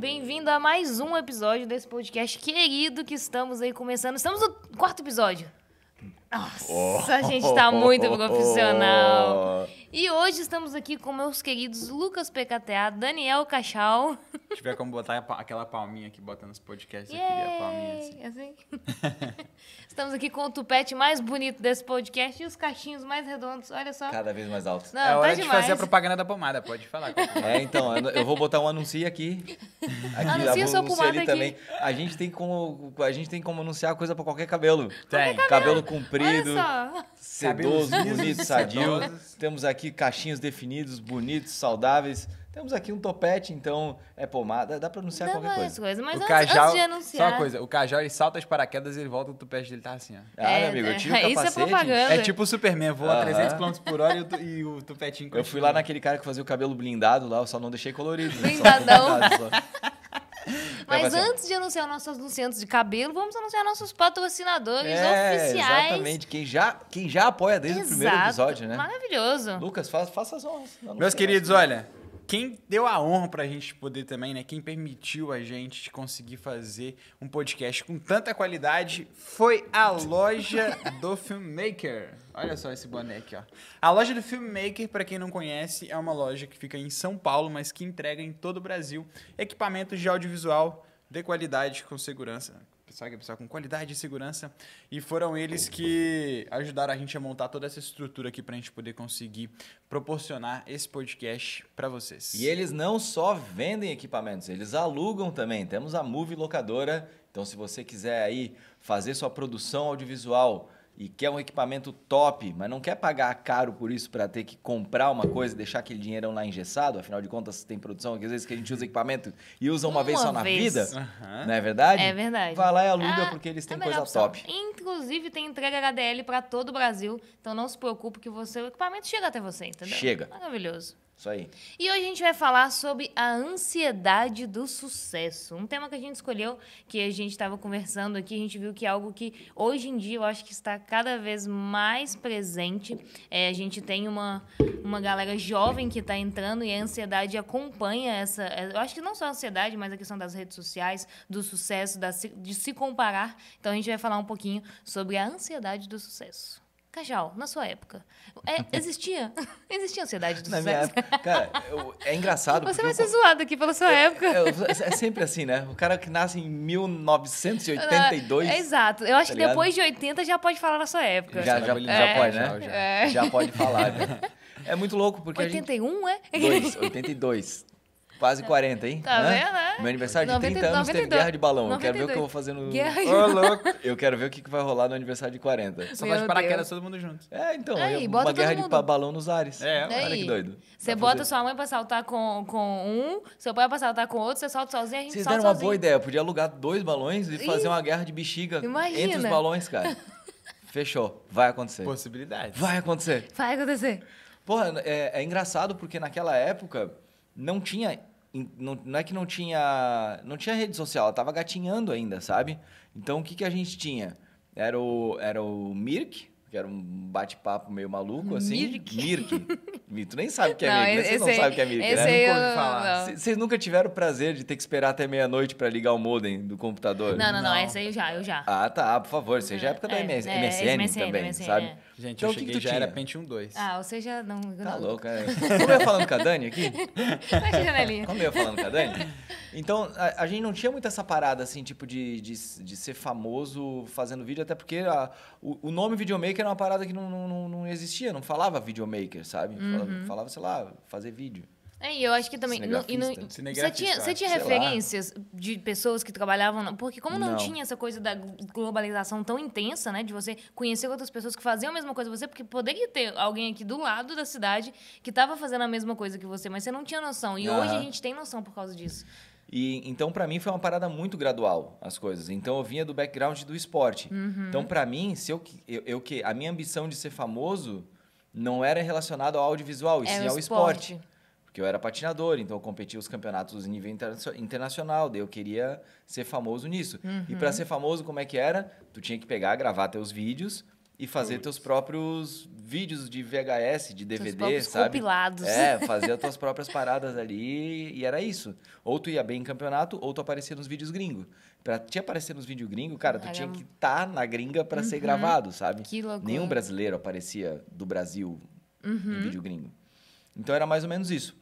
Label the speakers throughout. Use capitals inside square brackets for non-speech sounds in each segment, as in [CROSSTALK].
Speaker 1: bem-vindo a mais um episódio desse podcast querido que estamos aí começando. Estamos no quarto episódio. Nossa, oh, a gente tá muito oh, [LAUGHS] profissional. Oh, e hoje estamos aqui com meus queridos Lucas PKTA, Daniel Cachal.
Speaker 2: Se tiver como botar aquela palminha que bota nos podcasts Yay! queria a palminha assim.
Speaker 1: assim? [LAUGHS] estamos aqui com o tupete mais bonito desse podcast e os cachinhos mais redondos, olha só. Cada
Speaker 2: vez mais altos. Não, é tá hora
Speaker 1: demais. de fazer a
Speaker 3: propaganda da pomada, pode falar. É, então, eu vou botar um anúncio aqui. [LAUGHS] aqui anuncia sua pomada aqui. Também. A gente tem como a gente tem como anunciar coisa para qualquer cabelo. Tem. Qualquer cabelo. cabelo comprido, sedoso, bonito, sadio. Temos aqui aqui cachinhos definidos, bonitos, saudáveis. Temos aqui um topete, então é pomada. Dá pra anunciar Dá
Speaker 1: qualquer coisa. coisa. Mas o antes, cajal, antes de anunciar... Só uma coisa,
Speaker 2: o Cajal ele salta as paraquedas e ele volta, o topete dele tá assim, ó. Ah, é, amigo, eu é, capacete. Isso é propaganda. É tipo o Superman, voa uh -huh. 300 km por hora e o, e o topetinho continua. Eu fui lá
Speaker 3: naquele cara que fazia o cabelo blindado lá, eu só não deixei colorido. Né? Blindadão. Né? Só
Speaker 1: mas antes de anunciar nossos anunciantes de cabelo, vamos anunciar nossos patrocinadores é, oficiais. Exatamente,
Speaker 2: quem já, quem já apoia desde Exato.
Speaker 1: o primeiro episódio, né? Maravilhoso.
Speaker 3: Lucas, faça, faça as
Speaker 1: honras. Meus queridos, olha,
Speaker 2: quem deu a honra para a gente poder também, né? Quem permitiu a gente conseguir fazer um podcast com tanta qualidade foi a loja do Filmmaker. Olha só esse boné aqui, ó. A loja do Filmmaker, para quem não conhece, é uma loja que fica em São Paulo, mas que entrega em todo o Brasil equipamentos de audiovisual de qualidade com segurança sabe? Pessoal com qualidade e segurança. E foram eles que ajudaram a gente a montar toda essa estrutura aqui para a gente poder conseguir proporcionar esse podcast para vocês. E
Speaker 3: eles não só vendem equipamentos, eles alugam também. Temos a Move Locadora. Então, se você quiser aí fazer sua produção audiovisual, e quer um equipamento top, mas não quer pagar caro por isso para ter que comprar uma coisa, deixar aquele dinheirão lá engessado, afinal de contas tem produção, que às vezes que a gente usa equipamento e usa uma, uma vez só na vida, uhum. não é verdade? É verdade. Vai lá e aluga ah, porque eles têm é coisa opção. top.
Speaker 1: Inclusive tem entrega HDL para todo o Brasil, então não se preocupe que você, o equipamento chega até você, entendeu? Chega. Maravilhoso. Isso aí. E hoje a gente vai falar sobre a ansiedade do sucesso. Um tema que a gente escolheu, que a gente estava conversando aqui, a gente viu que é algo que hoje em dia eu acho que está cada vez mais presente. É, a gente tem uma, uma galera jovem que está entrando e a ansiedade acompanha essa. É, eu acho que não só a ansiedade, mas a questão das redes sociais, do sucesso, da, de se comparar. Então a gente vai falar um pouquinho sobre a ansiedade do sucesso. Cajal, na sua época. É, existia. [LAUGHS] existia ansiedade dos Na minha época,
Speaker 3: cara, eu, é engraçado. [LAUGHS] Você vai ser eu,
Speaker 1: zoado aqui pela sua é, época. É,
Speaker 3: é, sempre assim, né? O cara que nasce em 1982. É, ah,
Speaker 1: exato. Eu acho tá que ligado? depois de 80 já pode falar na sua época. Já, já, já pode, né? Já, já. já é. pode falar.
Speaker 3: Né? [LAUGHS] É muito louco, porque.
Speaker 1: 81, gente... é? Dois,
Speaker 3: 82. Quase 40, é. hein? Tá Hã? Né? vendo, né? Meu aniversário de 90, 30 anos 92, teve guerra de balão. 92. Eu quero ver o que eu vou fazer no. Guerra de balão. eu quero ver o que vai rolar no aniversário de 40. Só faz paraquedas
Speaker 2: todo mundo junto. É, então.
Speaker 1: Aí, uma guerra de
Speaker 3: balão nos ares. É, Aí. olha que doido. Você bota sua
Speaker 1: mãe pra saltar com, com um, seu pai pra saltar com outro, você solta sozinho, a gente Vocês deram uma sozinho. boa ideia.
Speaker 3: Eu podia alugar dois balões e Ih, fazer uma guerra de bexiga imagina. entre os balões, cara. Fechou. Vai acontecer. Possibilidade. Vai acontecer.
Speaker 1: Vai acontecer.
Speaker 3: Porra, é, é engraçado porque naquela época não tinha não, não é que não tinha. Não tinha rede social, ela tava gatinhando ainda, sabe? Então o que, que a gente tinha? Era o, era o Mirk, que era um bate-papo meio maluco, assim. Mirk. Mirk. Tu nem sabe o que é não, Mirk, né? Vocês não sabem o que é Mirk, né? esse né? Eu, falar. Vocês nunca tiveram o prazer de ter que esperar até meia-noite para ligar o modem do computador? Não, não, não, não. Essa
Speaker 1: aí eu já, eu já.
Speaker 3: Ah, tá. Por favor, isso aí já é época da MS, é, MSN, é, MSN, também, MSN, sabe? É. Gente, então, eu cheguei que já tinha? era Pentium
Speaker 2: 2.
Speaker 1: Ah, ou seja, não... Tá não. louco, é.
Speaker 3: Como eu falando com a Dani aqui? [LAUGHS] Como eu falando com a Dani? Então, a, a, gente não tinha muito essa parada, assim, tipo, de, de, de ser famoso fazendo vídeo, até porque a, o, o, nome videomaker era uma parada que não, não, não existia, não falava videomaker, sabe? Uhum. Falava, falava, sei lá, fazer vídeo.
Speaker 1: É, e eu acho que também. você tinha, você tinha referências lá. de pessoas que trabalhavam. Porque, como não, não, tinha essa coisa da globalização tão intensa, né? De você conhecer outras pessoas que faziam a mesma coisa que você, porque poderia ter alguém aqui do lado da cidade que estava fazendo a mesma coisa que você, mas você não tinha noção. E uhum. hoje a gente tem noção por causa disso.
Speaker 3: E então para mim foi uma parada muito gradual as coisas. Então eu vinha do background do esporte. Uhum. Então para mim, se eu, eu, eu que a minha ambição de ser famoso não era relacionado ao audiovisual, e é sim ao esporte. esporte. Porque eu era patinador, então eu competia os campeonatos em nível inter internacional, daí eu queria ser famoso nisso. Uhum. E para ser famoso, como é que era? Tu tinha que pegar, gravar teus vídeos, e fazer Putz. teus próprios vídeos de VHS, de DVD, sabe? compilados. É, fazer as tuas próprias paradas ali e era isso. Ou tu ia bem em campeonato, ou tu aparecia nos vídeos gringo. Pra te aparecer nos vídeos gringo, cara, tu tinha que estar tá na gringa para uhum. ser gravado, sabe? Que loucura. Nenhum brasileiro aparecia do Brasil uhum. em vídeo gringo. Então era mais ou menos isso.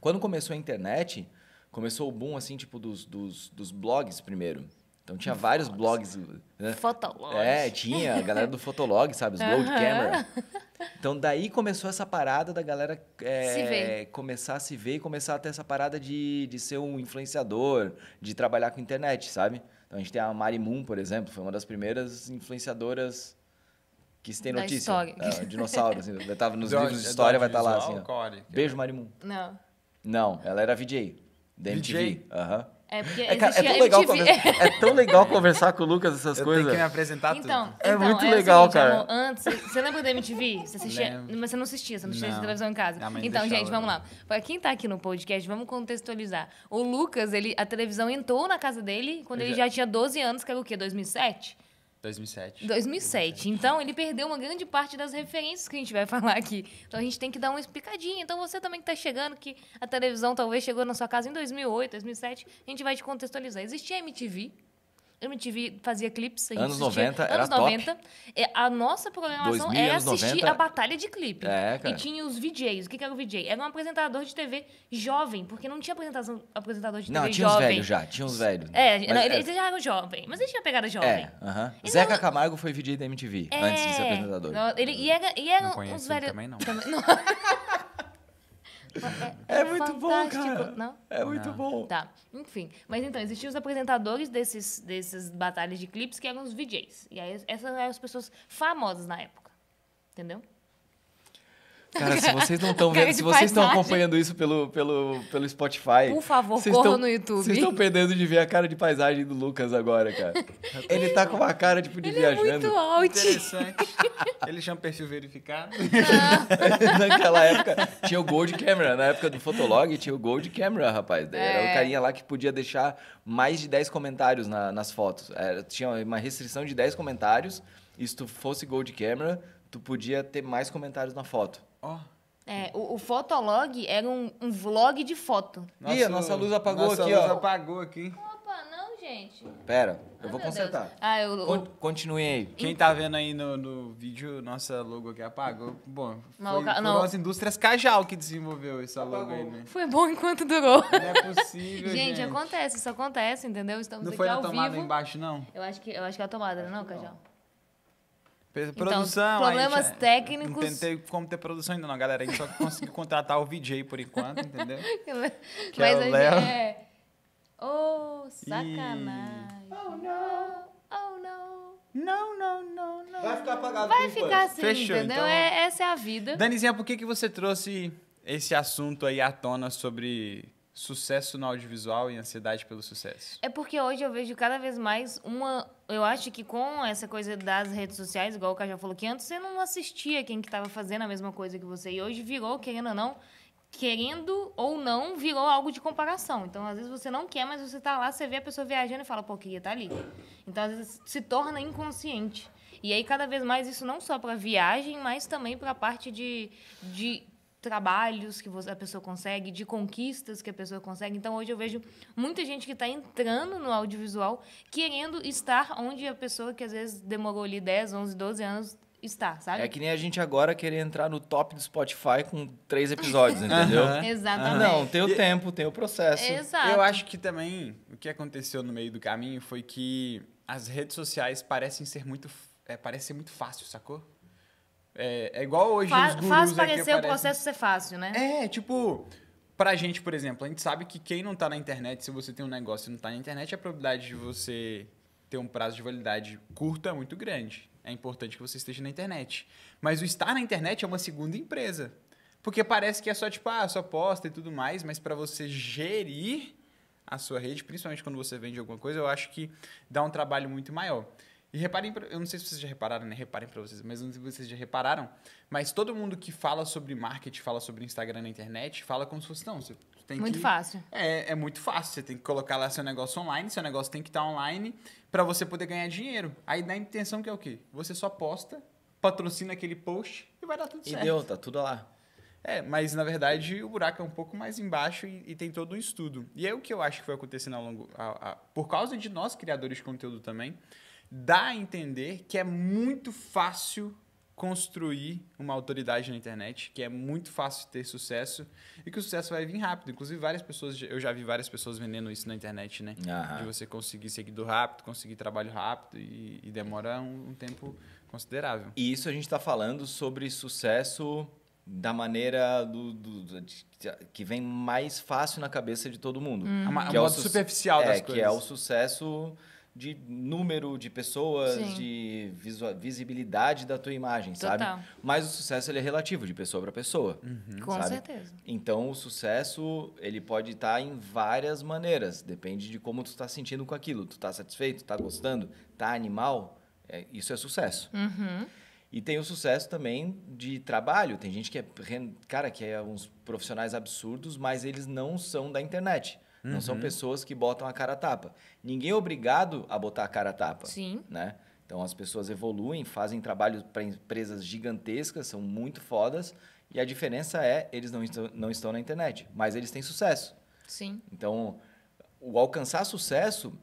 Speaker 3: Quando começou a internet, começou o boom, assim, tipo, dos, dos, dos blogs primeiro. Então tinha vários blogs. Né? Fotolog. É, tinha a galera do Fotolog, sabe? Os Road Camera. [LAUGHS] Então daí começou essa parada da galera é, começar a se ver e começar a ter essa parada de, de ser um influenciador, de trabalhar com internet, sabe? Então a gente tem a Mari Moon, por exemplo, foi uma das primeiras influenciadoras que se tem da notícia. História. É, dinossauro, assim, tava nos do, livros de história, vai estar tá lá assim. Ó. É. Beijo Mari Moon. Não. Não, ela era VJ. Da MTV. VJ? Aham.
Speaker 1: É porque é, é, tão legal é
Speaker 3: tão legal conversar com o Lucas essas eu coisas. Tem que me apresentar então, tudo. Então, é então, muito é legal, cara. Amor,
Speaker 1: antes, você lembra da MTV? Você assistia, Lembro. mas você não assistia, você não assistia não. televisão em casa. Então, deixava, gente, vamos lá. Para quem tá aqui no podcast, vamos contextualizar. O Lucas, ele a televisão entrou na casa dele quando eu ele já... já tinha 12 anos, que era o quê? 2007? 2007. 2007. Então, ele perdeu uma grande parte das referências que a gente vai [LAUGHS] falar aqui. Então, a gente tem que dar uma explicadinha. Então, você também que está chegando, que a televisão talvez chegou na sua casa em 2008, 2007, a gente vai te contextualizar. Existia a MTV, MTV fazia clipes. anos assistia. 90, anos era 90. top. É, a nossa programação 2000, é era assistir 90. a batalha de clipe. É, cara. E tinha os VJs. O que, que era o VJ? Era um apresentador de TV jovem, porque não tinha apresentação, apresentador de TV jovem. Não, tinha os velhos já,
Speaker 3: tinha os velhos. É, não, é, eles já
Speaker 1: eram jovens, mas eles tinham pegada é, jovem. É,
Speaker 3: uh -huh. Zeca não, Camargo foi VJ da MTV, é, antes de ser apresentador. Não,
Speaker 1: ele, e era, e era não uns velhos... também não. Também, não. [LAUGHS] É, é muito fantástico. bom, cara. Não? É muito não. bom. Tá. Enfim. Mas então, existiam os apresentadores desses, desses batalhas de clipes que eram os VJs. E aí, essas eram as pessoas famosas na época. Entendeu? Cara, se vocês não estão [LAUGHS] vendo, se vocês estão acompanhando
Speaker 3: isso pelo, pelo, pelo Spotify. Por favor, corram tão, no YouTube. Vocês estão perdendo de ver a cara de paisagem do Lucas agora, cara. Ele tá com uma cara tipo de Ele é viajando. É muito alto Interessante.
Speaker 2: Ele chama perfil verificado. Ah. [LAUGHS] Naquela época
Speaker 3: tinha o Gold Camera. Na época do Fotolog tinha o Gold Camera, rapaz. Era é. o carinha lá que podia deixar mais de 10 comentários na, nas fotos. Era, tinha uma restrição de 10 comentários. E se tu fosse Gold Camera, tu podia ter mais comentários na foto.
Speaker 1: Ó. Oh. É, o, o Fotolog era um, um vlog de foto. Nossa, Ih, a nossa luz apagou nossa aqui, luz ó. Nossa luz apagou aqui. Opa, não, gente.
Speaker 2: Pera, eu vou consertar. Deus. Ah, eu, Con Continue aí. Quem tá vendo aí no, no vídeo, nossa logo aqui apagou. Bom, foi, ca... foram as indústrias Cajal que desenvolveu essa apagou. logo aí, né?
Speaker 1: Foi bom enquanto durou. Não é possível, gente. Gente, acontece, isso acontece, entendeu? Estamos não aqui ao vivo. Não foi a tomada vivo.
Speaker 2: embaixo, não?
Speaker 1: Eu acho que, eu acho que é a tomada, acho não, Cajal? Não.
Speaker 2: Então, produção, então, problemas gente, técnicos. Não tentei como ter produção ainda, não, galera. A gente só conseguiu contratar o VJ por enquanto, entendeu? [LAUGHS] que
Speaker 1: Mas é o Léo. É... Oh, sacanagem. E... Oh, não. Oh, não. Não, não, não, não. Vai ficar apagado. Vai ficar assim, Fechou, entendeu? Então... É, essa é a vida. Danizinha,
Speaker 2: por que, que você trouxe esse assunto aí à tona sobre sucesso no audiovisual e ansiedade pelo sucesso?
Speaker 1: É porque hoje eu vejo cada vez mais uma. Eu acho que com essa coisa das redes sociais, igual o Cajá falou que antes você não assistia quem que estava fazendo a mesma coisa que você. E hoje virou, querendo ou não, querendo ou não, virou algo de comparação. Então, às vezes você não quer, mas você está lá, você vê a pessoa viajando e fala, pô, queria estar tá ali. Então, às vezes se torna inconsciente. E aí, cada vez mais, isso não só para viagem, mas também para a parte de, de trabalhos que a pessoa consegue, de conquistas que a pessoa consegue. Então, hoje eu vejo muita gente que está entrando no audiovisual querendo estar onde a pessoa que às vezes demorou ali 10, 11, 12 anos está, sabe? É que
Speaker 3: nem a gente agora querer entrar no top do Spotify com três episódios, [LAUGHS] entendeu? Uhum. Exatamente. Não, tem o tempo, tem o processo. Exato.
Speaker 1: Eu acho
Speaker 2: que também o que aconteceu no meio do caminho foi que as redes sociais parecem ser muito é, parece ser muito fácil, sacou? É, é igual hoje Fa os gurus Faz parecer o processo
Speaker 1: ser fácil, né? É, tipo...
Speaker 2: Pra gente, por exemplo, a gente sabe que quem não tá na internet, se você tem um negócio e não tá na internet, a probabilidade de você ter um prazo de validade curto é muito grande. É importante que você esteja na internet. Mas o estar na internet é uma segunda empresa. Porque parece que é só tipo, ah, só posta e tudo mais, mas para você gerir a sua rede, principalmente quando você vende alguma coisa, eu acho que dá um trabalho muito maior. E reparem, pra, eu não sei se vocês já repararam, né? Reparem para vocês, mas não sei se vocês já repararam, mas todo mundo que fala sobre marketing, fala sobre Instagram na internet, fala como se fosse, não, você tem muito que... fácil. É, é muito fácil, você tem que colocar lá seu negócio online, seu negócio tem que estar tá online para você poder ganhar dinheiro. Aí dá a intenção que é o quê? Você só posta, patrocina aquele post e vai dar tudo certo. E deu, tá tudo lá. É, mas na verdade o buraco é um pouco mais embaixo e, e, tem todo um estudo. E é o que eu acho que vai acontecendo ao longo. A, a, por causa de nós, criadores de conteúdo também, dá a entender que é muito fácil construir uma autoridade na internet, que é muito fácil ter sucesso e que o sucesso vai vir rápido. Inclusive, várias pessoas, eu já vi várias pessoas vendendo isso na internet, né? Aham. De você conseguir seguido rápido, conseguir trabalho rápido e, e demora um, um, tempo considerável. E isso a gente está falando sobre sucesso da maneira do, do,
Speaker 3: do, que vem mais fácil na cabeça de todo mundo. Hum. Que é o modo superficial é, das coisas. Que é o sucesso de número de pessoas, Sim. de visibilidade da tua imagem, Total. sabe? Mas o sucesso ele é relativo de pessoa para pessoa. Uhum. Com sabe? certeza. Então o sucesso ele pode estar tá em várias maneiras, depende de como tu está sentindo com aquilo. Tu está satisfeito, está gostando, Está animal, é, isso é sucesso. Uhum. E tem o sucesso também de trabalho. Tem gente que é, cara, que é uns profissionais absurdos, mas eles não são da internet. Não são uhum. pessoas que botam a cara a tapa. Ninguém é obrigado a botar a cara a tapa. Sim. Né? Então as pessoas evoluem, fazem trabalho para empresas gigantescas, são muito fodas. E a diferença é, eles não, est não estão na internet, mas eles têm sucesso. Sim. Então, o alcançar sucesso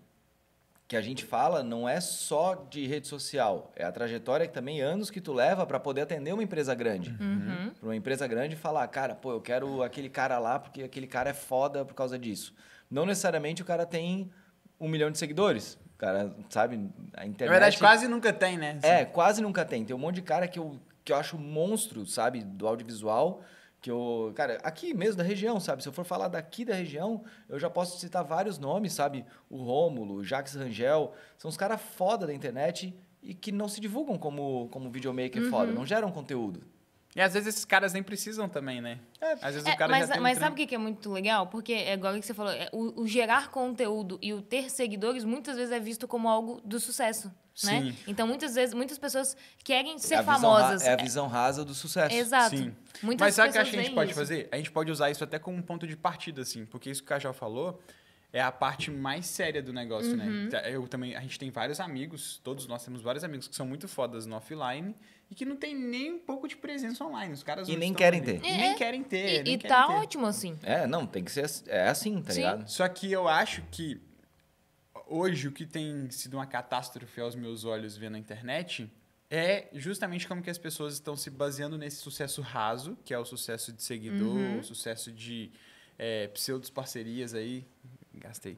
Speaker 3: que a gente fala não é só de rede social, é a trajetória que também anos que tu leva para poder atender uma empresa grande. Uhum. Para uma empresa grande falar, cara, pô, eu quero aquele cara lá porque aquele cara é foda por causa disso. Não necessariamente o cara tem um milhão de seguidores. O cara, sabe, a internet... Na verdade, quase nunca
Speaker 2: tem, né? É,
Speaker 3: quase nunca tem. Tem um monte de cara que eu, que eu acho monstro, sabe, do audiovisual que eu, cara, aqui mesmo da região, sabe? Se eu for falar daqui da região, eu já posso citar vários nomes, sabe? O Rômulo, o Jax Rangel, são os caras foda da internet e que não se divulgam como,
Speaker 2: como videomaker uhum. foda, não geram conteúdo. E às vezes esses caras nem precisam também, né? É. Às vezes é, o cara mas, já tem Mas um sabe o
Speaker 1: que é muito legal? Porque, é igual o que você falou, é, o, o gerar conteúdo e o ter seguidores muitas vezes é visto como algo do sucesso. Né? Sim. Né? Então, muitas vezes, muitas pessoas querem é ser é famosas. É a
Speaker 3: visão rasa do
Speaker 2: sucesso.
Speaker 1: Exato. Sim. Muitas Mas sabe o que a gente pode isso.
Speaker 3: fazer?
Speaker 2: A gente pode usar isso até como um ponto de partida, assim, porque isso que o Cajal falou é a parte mais séria do negócio, né? uhum. né? Eu também, a gente tem vários amigos, todos nós temos vários amigos que são muito fodas no offline e que não tem nem um pouco de presença online. Os caras e nem querem ali. ter. E, nem é. querem ter. E, e querem tá ter. ótimo assim. É, não, tem que ser é assim, tá Sim. ligado? Só que eu acho que hoje o que tem sido uma catástrofe aos meus olhos vendo a internet é justamente como que as pessoas estão se baseando nesse sucesso raso, que é o sucesso de seguidor, uhum. o sucesso de é, pseudos parcerias aí, gastei,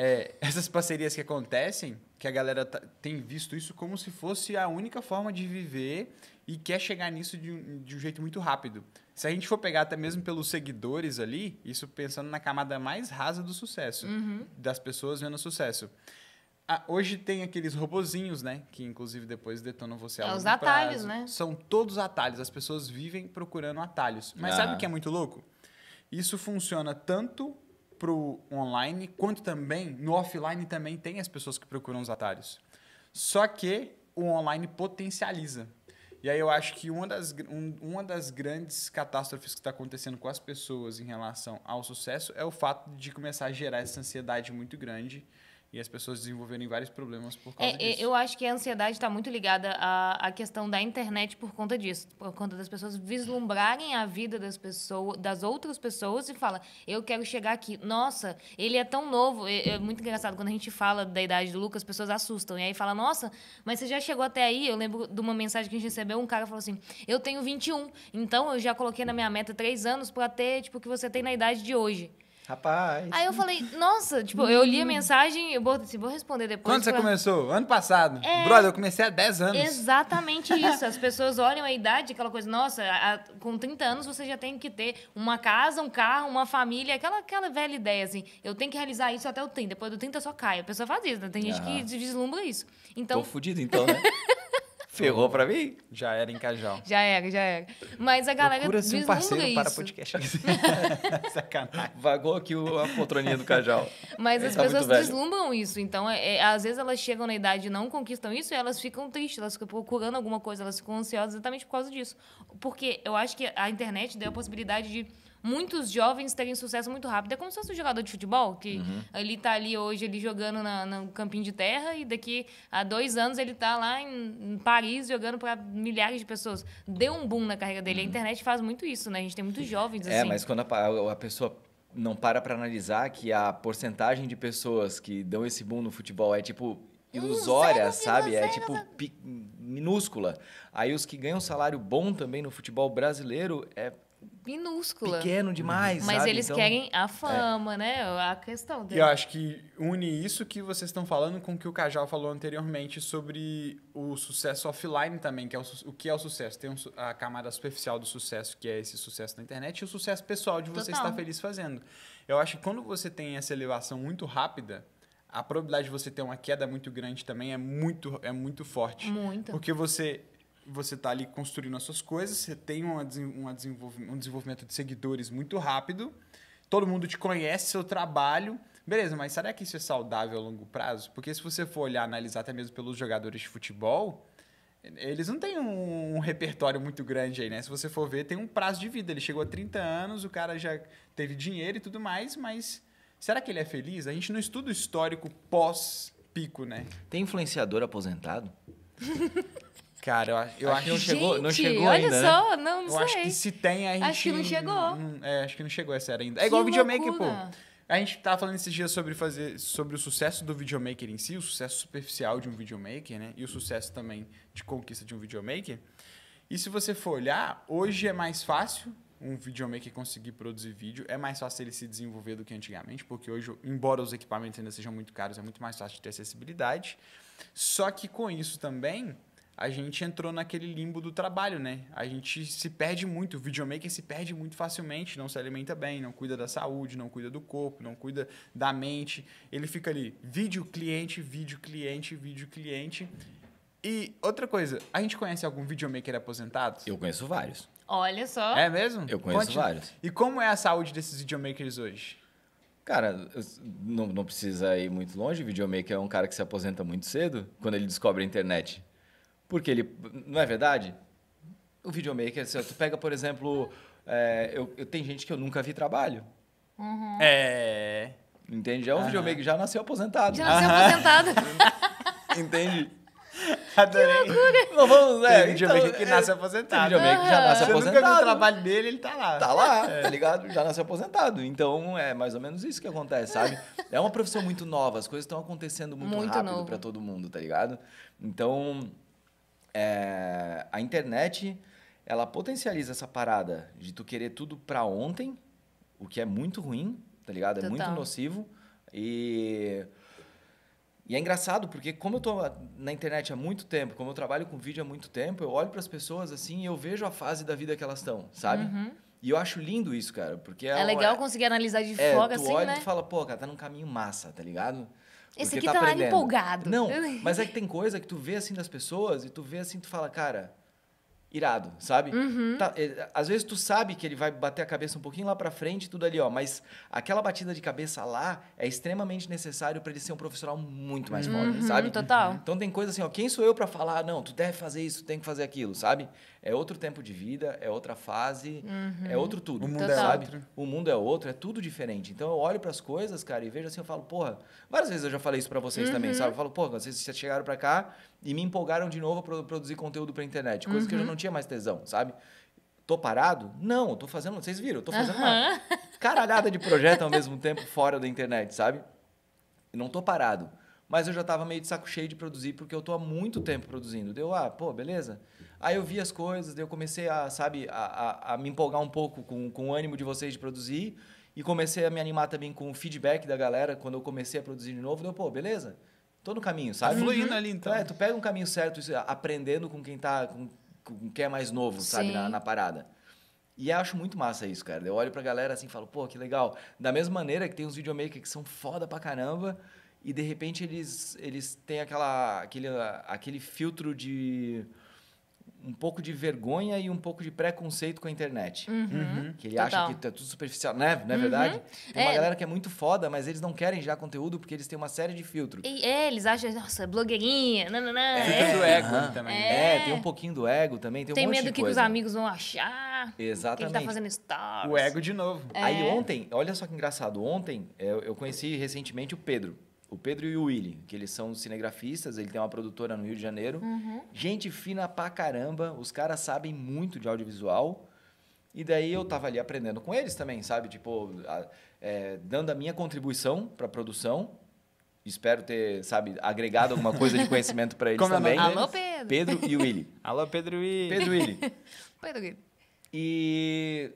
Speaker 2: é, essas parcerias que acontecem, que a galera tá, tem visto isso como se fosse a única forma de viver e quer chegar nisso de um, de um jeito muito rápido. Se a gente for pegar até mesmo pelos seguidores ali, isso pensando na camada mais rasa do sucesso, uhum. das pessoas vendo sucesso. Ah, hoje tem aqueles robozinhos, né? Que inclusive depois detonam você É os atalhos, prazo. né? São todos atalhos. As pessoas vivem procurando atalhos. Mas ah. sabe o que é muito louco? Isso funciona tanto para o online, quanto também no offline também tem as pessoas que procuram os atalhos. Só que o online potencializa. E aí eu acho que uma das, um, uma das grandes catástrofes que está acontecendo com as pessoas em relação ao sucesso é o fato de começar a gerar essa ansiedade muito grande e as pessoas desenvolverem vários problemas por causa é, é disso.
Speaker 1: Eu acho que a ansiedade está muito ligada à, à questão da internet por conta disso, por conta das pessoas vislumbrarem a vida das pessoas, das outras pessoas e fala, eu quero chegar aqui. Nossa, ele é tão novo. É, é muito engraçado quando a gente fala da idade do Lucas, as pessoas assustam e aí fala, nossa, mas você já chegou até aí? Eu lembro de uma mensagem que a gente recebeu, um cara falou assim, eu tenho 21, então eu já coloquei na minha meta três anos para ter tipo o que você tem na idade de hoje.
Speaker 2: Rapaz. Aí
Speaker 1: eu falei, nossa, tipo, eu li a hum. mensagem, eu vou, vou responder depois. Quando pra... você
Speaker 2: começou? Ano passado. É... Brother, eu comecei há 10 anos.
Speaker 1: Exatamente [LAUGHS] isso. As pessoas olham a idade, aquela coisa, nossa, a, com 30 anos você já tem que ter uma casa, um carro, uma família, aquela, aquela velha ideia, assim. Eu tenho que realizar isso até o 30. Depois do 30 só cai. A pessoa faz isso, né? Tem gente uhum. que deslumbra isso. Então... Tô
Speaker 3: fudido então, né? [LAUGHS] Ferrou pra mim? Já era em Cajal.
Speaker 1: Já era, já era. Mas a galera Procura-se um parceiro isso. para podcast.
Speaker 3: [LAUGHS] Sacanagem. Vagou aqui a poltroninha do Cajal. Mas Ele as tá pessoas deslumbram
Speaker 1: isso. Então, é, é, às vezes elas chegam na idade e não conquistam isso e elas ficam tristes, elas ficam procurando alguma coisa, elas ficam ansiosas exatamente por causa disso. Porque eu acho que a internet deu a possibilidade de muitos jovens terem sucesso muito rápido. É como se fosse um jogador de futebol, que uhum. ele está ali hoje ele jogando na, no campinho de terra e daqui a dois anos ele está lá em, Paris jogando para milhares de pessoas. Deu um boom na carreira dele. Uhum. A internet faz muito isso, né? A gente tem muitos jovens é, assim. É, mas quando
Speaker 3: a, a pessoa não para para analisar que a porcentagem de pessoas que dão esse boom no futebol é tipo ilusória, sabe? É tipo minúscula. Aí os que ganham salário bom também no futebol brasileiro é
Speaker 1: minúscula. Pequeno demais. Mas sabe? eles então, querem a é. fama, é. né? A questão dele. E eu acho
Speaker 2: que une isso que vocês estão falando com o que o Cajal falou anteriormente sobre o sucesso offline também, que é o, o que é o sucesso. Tem um, a camada superficial do sucesso, que é esse sucesso na internet, e o sucesso pessoal de você estar feliz fazendo. Eu acho que quando você tem essa elevação muito rápida, a probabilidade de você ter uma queda muito grande também é muito, é muito forte. Muito. Porque você você está ali construindo as suas coisas, você tem uma, uma desenvolv um desenvolvimento de seguidores muito rápido, todo mundo te conhece, seu trabalho. Beleza, mas será que isso é saudável a longo prazo? Porque se você for olhar, analisar até mesmo pelos jogadores de futebol, eles não têm um, um, repertório muito grande aí, né? Se você for ver, tem um prazo de vida. Ele chegou a 30 anos, o cara já teve dinheiro e tudo mais, mas será que ele é feliz? A gente não estuda o histórico pós-pico, né?
Speaker 3: Tem influenciador aposentado? [LAUGHS]
Speaker 2: Cara, eu, eu acho que não chegou, gente, não chegou olha ainda. Olha né? só, né? não, não eu sei. acho que se tem, a gente. Acho que não chegou. Não, é, acho que não chegou essa era ainda. É igual o videomaker, pô. A gente tava falando esses dias sobre fazer sobre o sucesso do videomaker em si, o sucesso superficial de um videomaker, né? E o sucesso também de conquista de um videomaker. E se você for olhar, hoje é mais fácil um videomaker conseguir produzir vídeo, é mais fácil ele se desenvolver do que antigamente, porque hoje, embora os equipamentos ainda sejam muito caros, é muito mais fácil de ter acessibilidade. Só que com isso também, a gente entrou naquele limbo do trabalho, né? A gente se perde muito, o videomaker se perde muito facilmente, não se alimenta bem, não cuida da saúde, não cuida do corpo, não cuida da mente. Ele fica ali, vídeo cliente, vídeo cliente, vídeo cliente. E outra coisa, a gente conhece algum videomaker aposentado? Eu conheço vários.
Speaker 1: Olha só. É
Speaker 2: mesmo? Eu conheço vários. E como é a saúde desses videomakers hoje?
Speaker 3: Cara, não, não precisa ir muito longe. O videomaker é um cara que se aposenta muito cedo quando ele descobre a internet. Porque ele. Não é verdade? O videomaker, assim, tu pega, por exemplo, é, eu, eu, tem gente que eu nunca vi trabalho. Uhum. É. Entende? É um uhum. videomaker já nasceu aposentado. Já nasceu uhum. aposentado. [LAUGHS] Entende? Adorei. Que loucura!
Speaker 1: Não, vamos, é, tem então,
Speaker 3: videomaker então, que nasce é, aposentado. Tem videomaker que já nasce Você aposentado. Nunca viu o
Speaker 2: trabalho dele, ele tá lá. Tá lá, é. tá
Speaker 3: ligado? Já nasceu aposentado. Então é mais ou menos isso que acontece, sabe? É uma profissão muito nova, as coisas estão acontecendo muito, muito rápido para todo mundo, tá ligado? Então, é, a internet ela potencializa essa parada de tu querer tudo para ontem, o que é muito ruim, tá ligado? Total. É muito nocivo. E e é engraçado porque como eu tô na internet há muito tempo, como eu trabalho com vídeo há muito tempo, eu olho para as pessoas assim e eu vejo a fase da vida que elas estão, sabe? Uhum. E eu acho lindo isso, cara, porque é, é legal é,
Speaker 1: conseguir analisar de é, fora assim, olha, né? Tu olha e
Speaker 3: fala, pô, cara, tá num caminho massa, tá ligado?
Speaker 1: Esse aqui tá, tá empolgado. Não, [LAUGHS] mas é que
Speaker 3: tem coisa que tu vê assim das pessoas e tu vê assim, tu fala, cara, irado, sabe? Uhum. Tá, é, às vezes tu sabe que ele vai bater a cabeça um pouquinho lá para frente, tudo ali, ó, mas aquela batida de cabeça lá é extremamente necessário para ele ser um profissional muito mais uhum. forte, sabe? Total. Então tem coisa assim, ó, quem sou eu para falar, não, tu deve fazer isso, tu tem que fazer aquilo, sabe? É outro tempo de vida, é outra fase, é uhum. é outro tudo, o mundo Total. é sabe? Outro. O mundo é outro, é tudo diferente. Então eu olho para as coisas, cara, e vejo assim, eu falo, porra, várias vezes eu já falei isso para vocês também, uhum. sabe? Eu falo, porra, vocês chegaram para cá, e me empolgaram de novo para produzir conteúdo para internet, coisa uhum. que eu já uhum. não tinha mais tesão, sabe? Tô parado? Não, tô fazendo, vocês viram, tô fazendo uhum. uma caralhada de projeto ao mesmo tempo fora da internet, sabe? não tô parado. Mas eu já tava meio de saco cheio de produzir, porque eu tô há muito tempo produzindo. Deu, ah, pô, beleza. Aí eu vi as coisas, daí eu comecei a, sabe, a, a, a me empolgar um pouco com, com o ânimo de vocês de produzir. E comecei a me animar também com o feedback da galera quando eu comecei a produzir de novo. Deu, pô, beleza tô no caminho, sabe? Tá fluindo uhum. ali, então. É, tu pega um caminho certo, aprendendo com quem tá, com, com quem é mais novo, Sim. sabe, na, na, parada. E acho muito massa isso, cara. Eu olho pra galera assim e falo, pô, que legal. Da mesma maneira que tem uns videomakers que são foda pra caramba e de repente eles, eles têm aquela, aquele, aquele filtro de um pouco de vergonha e um pouco de preconceito com a internet. Uhum. uhum. Que ele Total. acha que é tudo superficial, né? Não é uhum. verdade? Tem é. uma galera que é muito foda, mas eles não querem gerar conteúdo porque eles têm uma série de filtros.
Speaker 1: E, é, eles acham, nossa, blogueirinha, nananã. É. Tem do uhum. ego é.
Speaker 3: também. É. é. tem um pouquinho do ego também. Tem, tem um monte medo de que coisa. os
Speaker 1: amigos vão achar. Exatamente. Que ele tá fazendo stories. O
Speaker 3: ego de novo. Aí é. ontem, olha só que engraçado. Ontem eu, eu conheci recentemente o Pedro. O Pedro e o Willy, que eles são cinegrafistas, ele tem uma produtora no Rio de Janeiro. Uhum. Gente fina pra caramba, os caras sabem muito de audiovisual. E daí eu tava ali aprendendo com eles também, sabe? Tipo, a, é, dando a minha contribuição para a produção. Espero ter, sabe, agregado alguma coisa de [LAUGHS] conhecimento para eles Como é também. Alô, Pedro. Pedro e Willy. Alô, Pedro e Pedro Willy.
Speaker 1: [LAUGHS] Pedro Willy.
Speaker 3: E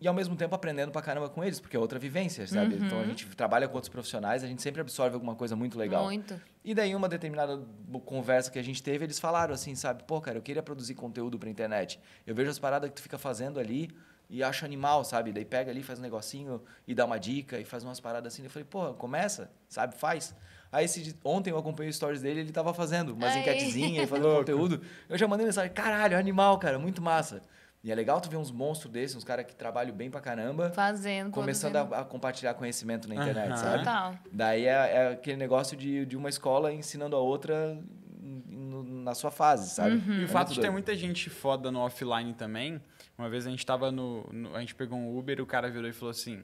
Speaker 3: e ao mesmo tempo aprendendo pra caramba com eles, porque é outra vivência, sabe? Uhum. Então a gente trabalha com outros profissionais, a gente sempre absorve alguma coisa muito legal. Muito. E daí, uma determinada conversa que a gente teve, eles falaram assim, sabe? Pô, cara, eu queria produzir conteúdo pra internet. Eu vejo as paradas que tu fica fazendo ali e acho animal, sabe? Daí pega ali, faz um negocinho e dá uma dica e faz umas paradas assim. Eu falei, pô, começa, sabe? Faz. Aí esse, ontem eu acompanhei os stories dele, ele tava fazendo umas Ai. enquetezinhas, [LAUGHS] fazendo conteúdo. Eu já mandei mensagem, caralho, animal, cara, muito massa. E é legal tu ver uns monstros desses, uns caras que trabalham bem pra caramba.
Speaker 1: Fazendo, Começando
Speaker 3: a, a, compartilhar conhecimento na internet, uhum. sabe? Total. Daí é, é, aquele negócio de, de uma escola ensinando a outra no, na sua fase, sabe? Uhum. E o é fato de ter
Speaker 2: muita gente foda no offline também. Uma vez a gente tava no, no, A gente pegou um Uber e o cara virou e falou assim: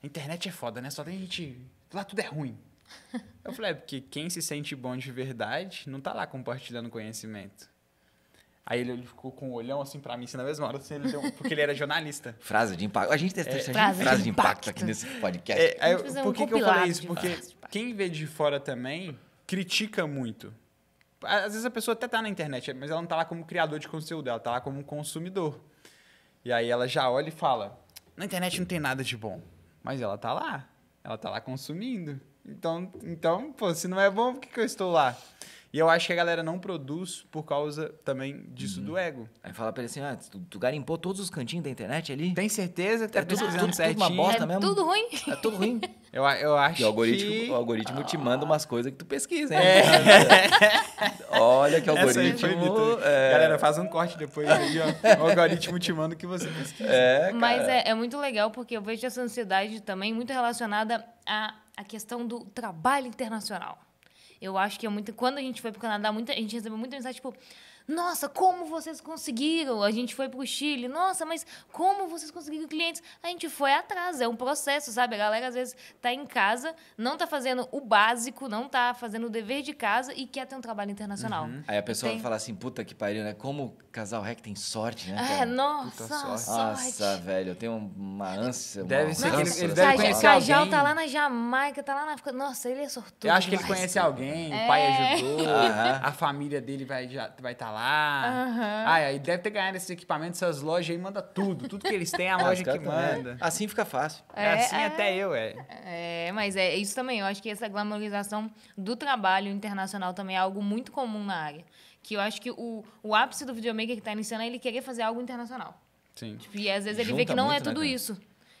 Speaker 2: A internet é foda, né? Só tem gente. Lá tudo é ruim. [LAUGHS] Eu falei, é porque quem se sente bom de verdade não tá lá compartilhando conhecimento. Aí ele, ficou com um olhão assim pra mim, assim, na mesma hora, assim, ele deu, porque ele era jornalista. [LAUGHS] Frase
Speaker 3: de impacto. A gente tem é, frase, de, frase de impacto. aqui nesse podcast. É, aí, por um
Speaker 2: que, que eu falei isso? Porque quem vê de fora também critica muito. Às vezes a pessoa até tá na internet, mas ela não tá lá como criador de conteúdo, ela tá lá como consumidor. E aí ela já olha e fala: na internet não tem nada de bom. Mas ela tá lá. Ela tá lá consumindo. Então, então pô, se não é bom, por que, que eu estou lá? E eu acho que a galera não produz por causa também disso uhum. do ego. Aí fala pra ele assim: ah, tu, tu, garimpou todos os cantinhos da internet ali? Tem certeza é
Speaker 3: tá é tudo, tudo, tudo, uma bosta é mesmo?
Speaker 1: Tudo ruim? É tudo ruim. [LAUGHS]
Speaker 3: Eu, eu acho e o algoritmo, que... O algoritmo ah. te manda umas coisas
Speaker 2: que tu pesquisa, hein?
Speaker 1: É.
Speaker 2: [LAUGHS] Olha que [LAUGHS] algoritmo... É... Galera, faz um corte depois aí, ó. O algoritmo te manda o que você pesquisa. É, Mas é,
Speaker 1: é muito legal porque eu vejo essa ansiedade também muito relacionada à, à questão do trabalho internacional. Eu acho que é muito. Quando a gente foi pro Canadá, muita, a gente recebeu muita mensagem, tipo, nossa, como vocês conseguiram? A gente foi para o Chile. Nossa, mas como vocês conseguiram clientes? A gente foi atrás, é um processo, sabe? A galera às vezes está em casa, não está fazendo o básico, não está fazendo o dever de casa e quer ter um trabalho internacional. Uhum. Aí a pessoa tem... fala
Speaker 3: assim, puta que pariu, né? Como o casal rec tem sorte, né? É, nossa, puta sorte. sorte. Nossa, velho, eu tenho uma ânsia. Uma deve ser que ele,
Speaker 1: ele deve conhecer Cajal Cajal tá lá na Jamaica, tá lá na África. Nossa, ele é sortudo. Eu acho que ele conhece alguém, é... o pai ajudou,
Speaker 2: uhum. a família dele vai estar vai tá lá lá. Uhum. Ah, aí deve ter ganhado esses equipamentos, essas lojas aí manda tudo. Tudo que eles têm, a ah, loja que manda. Assim fica fácil. É, é assim é, até eu, é.
Speaker 1: É, mas é isso também. Eu acho que essa glamorização do trabalho internacional também é algo muito comum na área. Que eu acho que o, o ápice do videomaker que está iniciando é ele querer fazer algo internacional. Sim. Tipo, e às vezes ele Junta vê que não é muito, é tudo né, isso.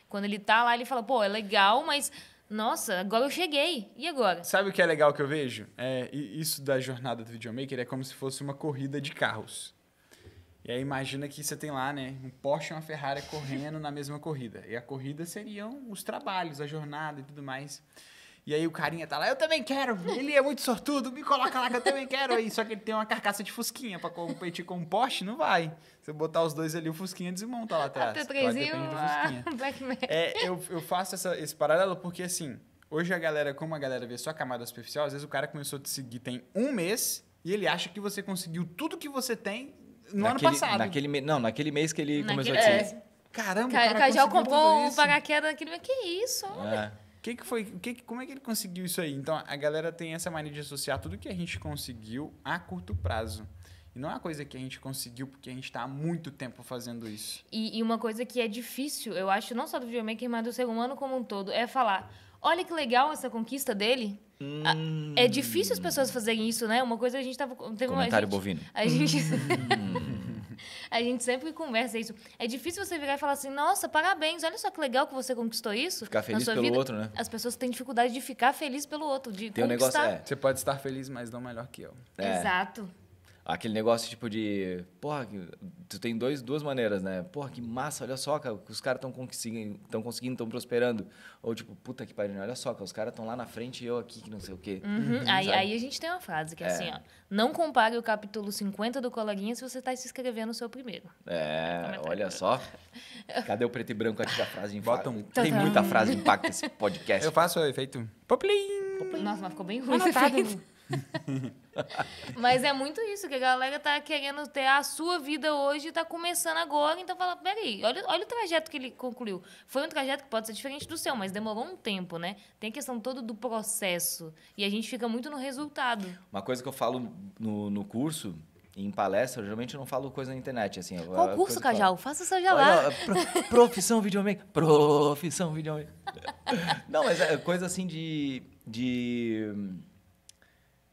Speaker 1: Quando ele tá lá, ele fala, pô, é legal, mas nossa, agora eu cheguei. E agora?
Speaker 2: Sabe o que é legal que eu vejo? É, isso da jornada do videomaker é como se fosse uma corrida de carros. E aí imagina que você tem lá, né, um Porsche e uma Ferrari correndo na mesma corrida. E a corrida seriam os trabalhos, a jornada e tudo mais. E aí o carinha tá lá, eu também quero, ele é muito sortudo, me coloca lá que eu também quero. Aí, só que ele tem uma carcaça de fusquinha pra competir com um Porsche, não vai. Se eu botar os dois ali, o fusquinha desmonta lá atrás. e ah, É, eu, eu faço essa, esse paralelo porque, assim, hoje a galera, como a galera vê só a camada superficial, às vezes o cara começou a te seguir tem um mês e ele acha que você conseguiu tudo que você tem no
Speaker 3: naquele, ano
Speaker 1: passado.
Speaker 2: Naquele, não, naquele mês que ele naquele começou a te... É. Caramba, Ca, o cara, comprou um
Speaker 1: paraquedas naquele mês. Que isso, olha.
Speaker 2: É. Que que foi, que, como é que ele conseguiu isso aí? Então, a galera tem essa mania de associar tudo que a gente conseguiu a curto prazo. E não é uma coisa que a gente conseguiu porque a gente está há muito tempo fazendo isso.
Speaker 1: E, e, uma coisa que é difícil, eu acho, não só do videomaker, mas do ser humano como um todo, é falar: olha que legal essa conquista dele. Hum. É difícil as pessoas fazerem isso, né? Uma coisa a gente estava Teve Comentário uma, a gente, bovino. A gente. Hum. [LAUGHS] A gente sempre conversa isso. É difícil você virar e falar assim, nossa, parabéns, olha só que legal que você conquistou isso. Ficar feliz pelo vida. outro, né? As pessoas têm dificuldade de ficar feliz pelo outro, de Tem conquistar. Um negócio,
Speaker 2: é. Você pode estar feliz, mas não melhor que eu. É. Exato
Speaker 3: aquele negócio tipo de, porra, tu tem dois, duas maneiras, né? Porra, que massa, olha só, cara, os caras estão conseguindo, estão conseguindo, estão prosperando. Ou tipo, puta que pariu, né? olha só, cara, os caras estão lá na frente e eu aqui, que não sei o quê. Uhum. uhum aí, aí, a
Speaker 1: gente tem uma frase que é, é. assim, ó, não compare o capítulo 50 do coleguinha se você está se inscrevendo no seu primeiro.
Speaker 3: É, olha só. Cadê o preto e branco aqui da frase bota Botam.
Speaker 2: Tem muita frase impacta esse podcast. Eu faço o efeito
Speaker 1: poplin Nossa, mas ficou bem ruim [LAUGHS] Mas é muito isso, que a galera tá querendo ter a sua vida hoje e tá começando agora, então fala, peraí, olha, olha o trajeto que ele concluiu. Foi um trajeto que pode ser diferente do seu, mas demorou um tempo, né? Tem a questão toda do processo. E a gente fica muito no resultado.
Speaker 3: Uma coisa que eu falo no, no curso em palestra, eu geralmente não falo coisa na internet, assim. É Qual curso, Cajal?
Speaker 1: Faça seu já lá.
Speaker 3: pro, profissão videomaker. Profissão videomaker. [LAUGHS] não, mas é coisa assim de... de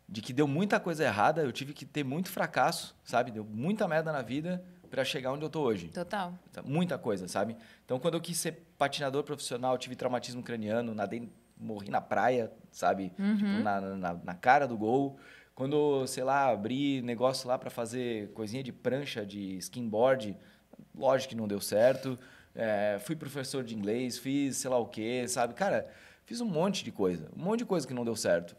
Speaker 3: de que deu muita coisa errada, eu tive que ter muito fracasso, sabe? Deu muita merda na vida para chegar onde eu tô hoje. Total. Então, muita coisa, sabe? Então, quando eu quis ser patinador profissional, tive traumatismo craniano, nadei, morri na praia, sabe? Uhum. Tipo, na, na, na, cara do gol. Quando, sei lá, abri negócio lá para fazer coisinha de prancha, de skinboard, lógico que não deu certo. É, fui professor de inglês, fiz sei lá o quê, sabe? Cara, fiz um monte de coisa. Um monte de coisa que não deu certo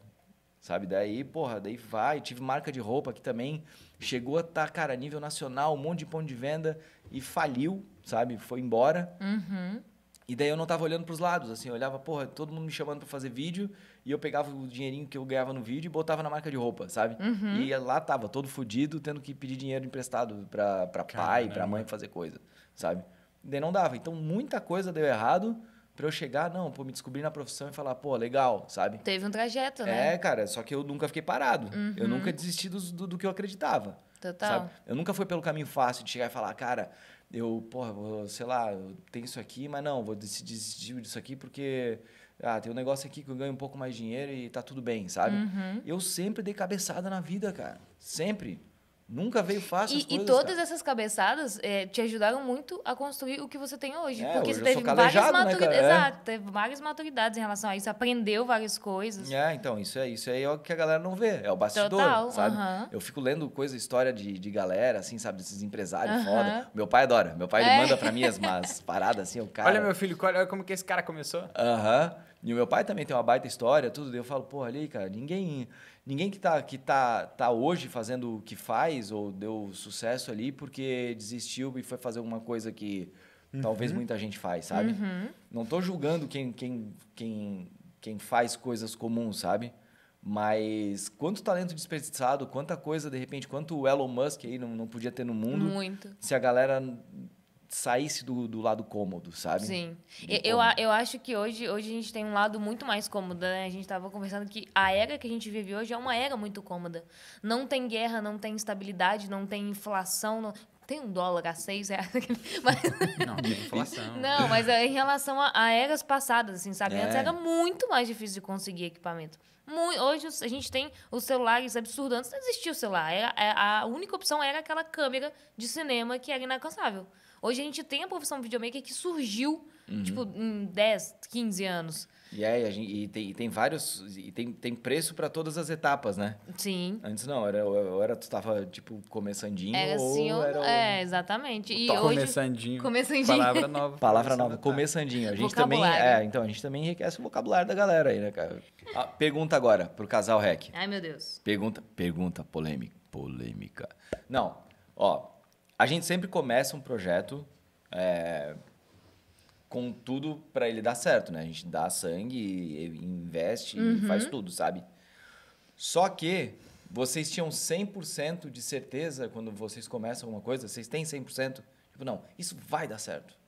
Speaker 3: Sabe? Daí, porra, daí vai. Tive marca de roupa que também chegou a estar, tá, cara, a nível nacional, um monte de ponto de venda e faliu, sabe? Foi embora.
Speaker 1: Uhum.
Speaker 3: E daí eu não tava olhando pros lados, assim, eu olhava, porra, todo mundo me chamando para fazer vídeo, e eu pegava o dinheirinho que eu ganhava no vídeo e botava na marca de roupa, sabe? Uhum. E lá tava, todo fudido, tendo que pedir dinheiro emprestado pra, pra pai, pra mãe fazer coisa, sabe? E daí não dava. Então muita coisa deu errado para eu chegar, não, pô, me descobrir na profissão e falar, pô, legal, sabe? Teve
Speaker 1: um trajeto, né? É,
Speaker 3: cara, só que eu nunca fiquei parado. Uhum. Eu nunca desisti do, do, do, que eu acreditava. Total. Sabe? Eu nunca fui pelo caminho fácil de chegar e falar, cara, eu, porra, vou, sei lá, eu tenho isso aqui, mas não, vou desistir disso aqui porque ah, tem um negócio aqui que eu ganho um pouco mais de dinheiro e tá tudo bem, sabe? Uhum. Eu sempre dei cabeçada na vida, cara. Sempre. Nunca veio fácil e, coisas, e todas cara.
Speaker 1: essas cabeçadas é, te ajudaram muito a construir o que você tem hoje. É, porque hoje você teve várias né, maturidades. Né, Exato, teve várias maturidades em relação a isso, aprendeu várias coisas.
Speaker 3: É, então, isso é isso aí é o que a galera não vê. É o bastidor, Total, sabe? Uh -huh. Eu fico lendo coisa, história de, de galera, assim, sabe, desses empresários uh -huh. foda. Meu pai adora. Meu pai é. manda para mim as, [LAUGHS] as paradas, assim, o cara. Olha, meu
Speaker 2: filho, olha como
Speaker 3: que esse cara começou. Aham. Uh -huh. E o meu pai também tem uma baita história, tudo. eu falo, porra, ali, cara, ninguém ninguém que tá, que tá, tá hoje fazendo o que faz ou deu sucesso ali porque desistiu e foi fazer alguma coisa que uhum. talvez muita gente faz, sabe? Uhum. Não tô julgando quem, quem, quem, quem faz coisas comuns, sabe? Mas quanto talento desperdiçado, quanta coisa, de repente, quanto o Elon Musk aí não, não podia ter no mundo. Muito. Se a galera saísse do, do lado cômodo, sabe? Sim.
Speaker 1: eu, eu acho que hoje, hoje a gente tem um lado muito mais cômodo, né? A gente estava conversando que a era que a gente vive hoje é uma era muito cômoda. Não tem guerra, não tem instabilidade, não tem inflação. Não... Tem um dólar a seis reais. [LAUGHS]
Speaker 2: Mas... Não, tem inflação. não, mas
Speaker 1: é em relação a, a, eras passadas, assim, sabe? É. Antes era muito mais difícil de conseguir equipamento. Muito, hoje a gente tem os celulares absurdos. Antes não existia o celular. Era, é, a única opção era aquela câmera de cinema que era inalcançável. Hoje a gente tem a profissão videomaker que surgiu, uhum. tipo, em 10, 15 anos.
Speaker 3: E é, a gente, e tem, e tem vários. E tem, tem preço para todas as etapas, né? Sim. Antes não, era, era tu tava, tipo, começandinho. Era assim, ou, era
Speaker 1: É, exatamente. E tá hoje, começandinho. Começandinho. Palavra [LAUGHS] nova.
Speaker 3: Palavra nova, tá. começandinho. A gente também. É, então, a gente também enriquece o vocabulário da galera aí, né, cara? Ah, pergunta agora pro casal REC.
Speaker 1: Ai, meu Deus.
Speaker 3: Pergunta, pergunta, polêmica. Polêmica. Não, ó a gente sempre começa um projeto é, com tudo para ele dar certo, né? A gente dá sangue, investe uhum. e faz tudo, sabe? Só que vocês tinham 100% de certeza quando vocês começam alguma coisa? Vocês têm 100%? Tipo, não, isso vai dar certo.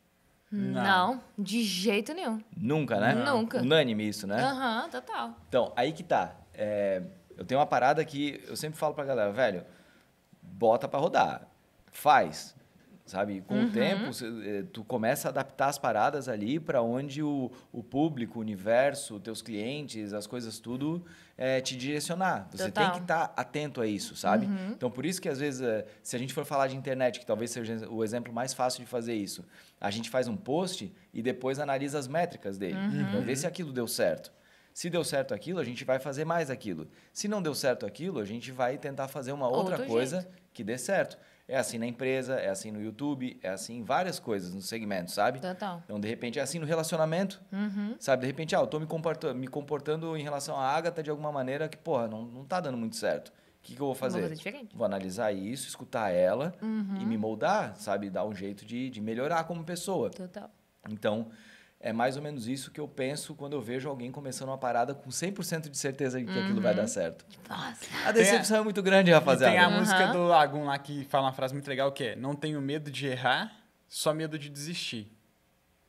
Speaker 1: Não. não de jeito nenhum.
Speaker 3: Nunca, né? Não. Nunca. Unânime isso, né?
Speaker 1: Aham, uhum, total.
Speaker 3: Então, aí que tá. É, eu tenho uma parada que eu sempre falo pra galera, velho, bota para rodar faz, sabe? Com uhum. o tempo, eh, tu começa a adaptar as paradas ali para onde o, o público, o universo, teus clientes, as coisas tudo é, te direcionar. Você Total. tem que estar tá atento a isso, sabe? Uhum. Então, por isso que às vezes, eh, se a gente for falar de internet, que talvez seja o exemplo mais fácil de fazer isso, a gente faz um post e depois analisa as métricas dele, uhum. para ver se aquilo deu certo. Se deu certo aquilo, a gente vai fazer mais aquilo. Se não deu certo aquilo, a gente vai tentar fazer uma outra Outro coisa jeito. que dê certo. É assim na empresa, é assim no YouTube, é assim em várias coisas no segmento, sabe? Total. Então, de repente, é assim no relacionamento, uhum. sabe? De repente, ah, eu tô me comportando, me comportando em relação à Agatha de alguma maneira que, porra, não, não tá dando muito certo. O que, que eu vou fazer? Vou, fazer vou analisar isso, escutar ela uhum. e me moldar, sabe? Dar um jeito de, de melhorar como pessoa. Total. Então, é mais ou menos isso que eu penso quando eu vejo alguém começando uma parada com 100% de certeza de que uhum. aquilo vai dar uhum. certo.
Speaker 2: Nossa.
Speaker 1: A
Speaker 3: decepção a... é muito grande, rapaziada. E tem a uhum. música do
Speaker 2: Lagoon lá que fala uma frase muito legal que é: Não tenho medo de errar, só medo de desistir.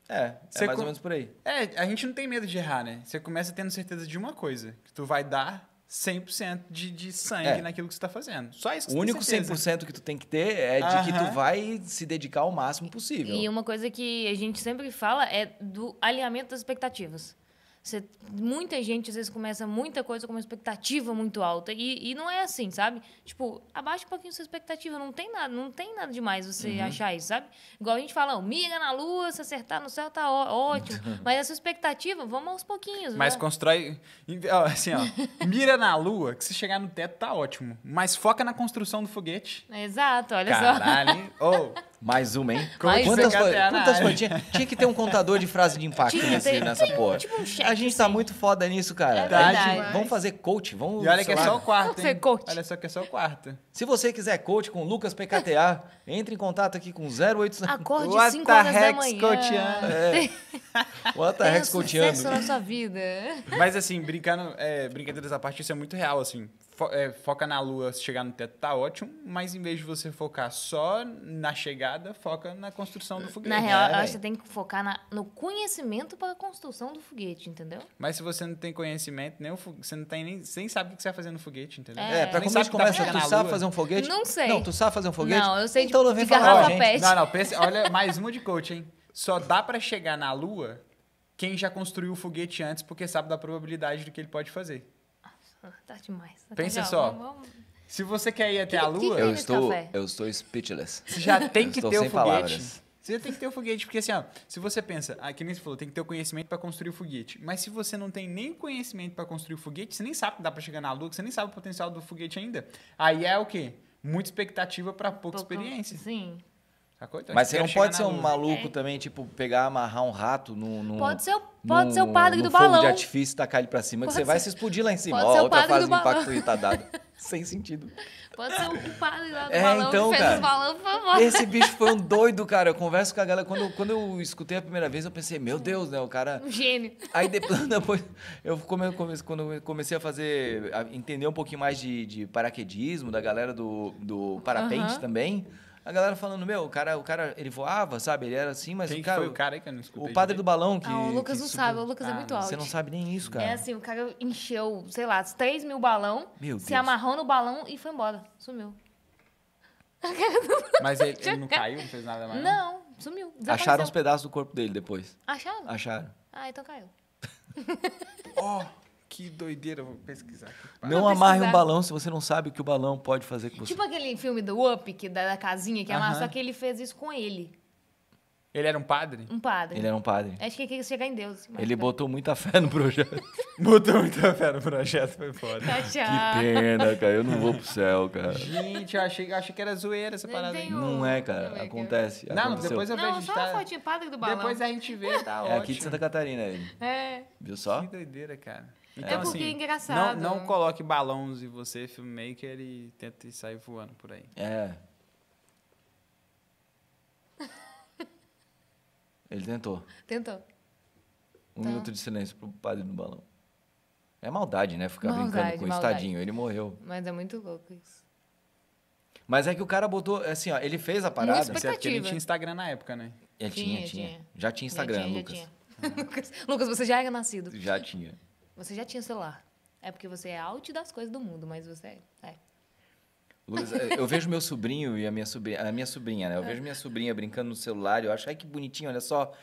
Speaker 2: É, é Você é mais com... ou menos por aí. É, a gente não tem medo de errar, né? Você começa tendo certeza de uma coisa, que tu vai dar 100%
Speaker 1: de, de sangue é. naquilo que você está fazendo. Só isso O único certeza.
Speaker 3: 100% que
Speaker 2: tu tem que ter é
Speaker 3: de uhum. que tu vai se dedicar o máximo possível. E uma
Speaker 1: coisa que a gente sempre fala é do alinhamento das expectativas. Você, muita gente, às vezes, começa muita coisa com uma expectativa muito alta. E, e não é assim, sabe? Tipo, abaixa um pouquinho sua expectativa. Não tem nada, não tem nada demais você uhum. achar isso, sabe? Igual a gente fala, oh, miga na lua, se acertar no céu tá ótimo. [LAUGHS] Mas a sua expectativa, vamos aos pouquinhos. Mas né?
Speaker 2: constrói. Assim, ó, [LAUGHS] mira na lua, que se chegar no teto tá ótimo. Mas foca na construção do foguete.
Speaker 1: Exato, olha Caralho. só. Caralho.
Speaker 2: Oh. [LAUGHS]
Speaker 3: Mais uma, hein?
Speaker 2: Mais quantas quantas quantinhas? Tinha que ter um contador de frase de impacto Tinha,
Speaker 1: nesse, tem, nessa tem, porra. Tipo um cheque,
Speaker 3: a gente tá muito foda nisso, cara. É vamos fazer coach, vamos... E olha que é só o quarto, hein? Coach. Olha só que é só o quarto. Se você quiser coach com Lucas PKTA, [LAUGHS] entre em contato aqui com 0800... Acorde 5 horas da manhã. Coachando.
Speaker 1: É. [LAUGHS] What the heck coacheando. na sua vida. Mas
Speaker 2: assim, brincando, é, brincadeiras à parte, isso é muito real, assim fo é, foca na lua, se chegar no teto tá ótimo, mas em vez de você focar só na chegada, foca na construção do foguete. Na real, é, você
Speaker 1: tem que focar na, no conhecimento para a construção do foguete, entendeu?
Speaker 2: Mas se você não tem conhecimento, nem você não tem nem, nem sabe o que você vai tá fazer no foguete, entendeu? É, é pra começar tá começa, tu sabe fazer um foguete? Não sei. Não, tu sabe fazer um foguete? Não, eu sei então, de, de falar, garrafa pet. Não, não, pensa, olha, mais uma de coach, hein? Só dá para chegar na lua quem já construiu o foguete antes, porque sabe da probabilidade do que ele pode fazer.
Speaker 1: Ah, tá demais. Tá Pensa legal. só. Vamos, Se você quer ir até que, a lua. Que que eu, estou,
Speaker 3: eu estou speechless. Você já [LAUGHS] tem que ter o foguete. Palavras.
Speaker 2: Você tem que ter o foguete, porque assim, ó, se você pensa, ah, que nem você falou, tem que ter o conhecimento para construir o foguete. Mas se você não tem nem conhecimento para construir o foguete, você nem sabe que dá para chegar na lua, você nem sabe o potencial do foguete ainda. Aí é o quê? Muita expectativa para pouca experiência. Sim. Mas você não pode ser um maluco é.
Speaker 3: também, tipo, pegar, amarrar um rato no. no pode ser, pode no, ser o padre no, do fogo balão. de artifício, tacar ele pra cima, pode que você vai se explodir lá em cima. Pode Ó, ser o outra fase do impacto tá dada. [LAUGHS] Sem sentido. Pode
Speaker 1: ser o padre lá do é, balão então, que fez cara, balão, por favor. Esse bicho
Speaker 3: foi um doido, cara. Eu converso com a galera. Quando, eu, quando eu escutei a primeira vez, eu pensei, meu Deus, né? O cara. Um gênio. Aí depois, [LAUGHS] depois eu come, come, quando eu comecei a fazer. A entender um pouquinho mais de, de paraquedismo, da galera do, do parapente uh -huh. também. A galera falando, meu, o cara, o cara ele voava, sabe? Ele era assim, mas Quem o cara. Foi o cara que eu não escutei. O padre do balão ah, que. Ah, o Lucas não sabe, o Lucas é ah, é muito alto. Você não sabe nem isso, cara. É assim,
Speaker 1: o cara encheu, sei lá, 3 mil balão, meu se Deus. amarrou no balão e foi embora. Sumiu. [LAUGHS] [LAUGHS] Mas ele, ele não caiu, não fez nada mais? Não, não sumiu. Acharam uns pedaços
Speaker 3: do corpo dele depois.
Speaker 1: Acharam? Acharam. Ah, então caiu. [LAUGHS]
Speaker 2: Ó. oh. Que doideira, vou pesquisar. Aqui,
Speaker 3: não amarre um balão se você não sabe o que o balão pode fazer com você. Tipo
Speaker 1: aquele filme do Up, que da, da casinha que é amarra, só que ele fez isso com ele,
Speaker 3: Ele era um padre? um
Speaker 1: padre. Ele era um padre. Acho que ele queria chegar em Deus. Ele
Speaker 3: tá. botou muita fé no projeto. [LAUGHS] Botou muita
Speaker 2: fé no projeto, foi foda. Tá, Que pena, cara. Eu não vou pro
Speaker 3: céu, cara.
Speaker 2: Gente, eu achei, achei que era zoeira essa parada aí. Não é,
Speaker 3: cara. Acontece. Não, aconteceu. depois eu
Speaker 2: vejo. Não, só tá- uma fotinha, padre do balão. Depois a gente vê, tá É ótimo. aqui
Speaker 3: de Santa Catarina ele. É. Viu só? Que
Speaker 2: doideira, cara. Então, então assim, é porque assim, é engraçado. Não, não coloque balões em você, filmmaker, e tente sair voando por aí.
Speaker 3: É. [LAUGHS] Ele tentou. Tentou. Um tá. minuto de silêncio pro padre do balão. É maldade, né? Ficar maldade, brincando com o estadinho. ele morreu.
Speaker 1: Mas é muito louco isso.
Speaker 3: Mas é que o cara botou, assim, ó, ele fez a parada.
Speaker 1: Certo é que ele tinha
Speaker 2: Instagram na época, né? Ele é, tinha, tinha. tinha. Já tinha Instagram, já tinha,
Speaker 1: [LAUGHS] Lucas. Já tinha. Lucas, você já era nascido. Já tinha. Você já tinha celular. É porque você é out das coisas do mundo, mas você é. é.
Speaker 3: Luz, é, eu vejo meu sobrinho e a minha sobrinha, a minha sobrinha, né? Eu vejo minha sobrinha brincando no celular, eu acho, ai que bonitinho, olha só.